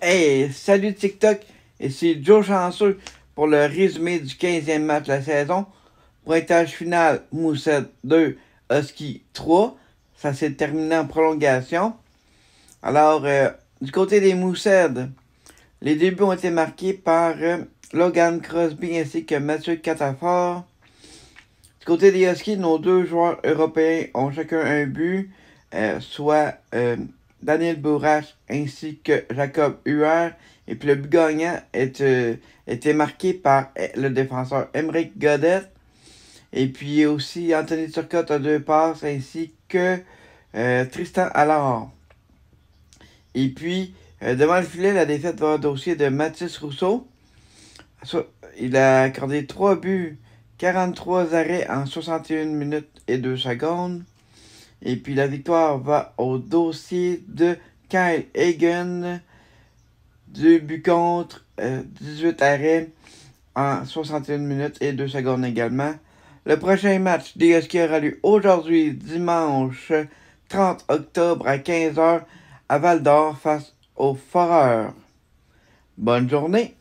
Hey, salut TikTok, ici Joe Chanceux pour le résumé du 15e match de la saison. Pointage final, Moussette 2, Husky 3. Ça s'est terminé en prolongation. Alors, euh, du côté des Moussettes, les débuts ont été marqués par euh, Logan Crosby ainsi que Mathieu Catafort. Du côté des Huskies, nos deux joueurs européens ont chacun un but, euh, soit euh, Daniel Bourrache ainsi que Jacob Huer Et puis le but gagnant est, euh, était marqué par le défenseur Emeric Godet. Et puis aussi Anthony Turcotte a deux passes ainsi que euh, Tristan Allard. Et puis euh, devant le filet, la défaite va au dossier de Mathis Rousseau. Il a accordé 3 buts, 43 arrêts en 61 minutes et 2 secondes. Et puis la victoire va au dossier de Kyle Hagen. du but contre, 18 euh, arrêts en 61 minutes et 2 secondes également. Le prochain match qui aura lieu aujourd'hui, dimanche 30 octobre à 15h à Val d'Or face aux Foreurs. Bonne journée!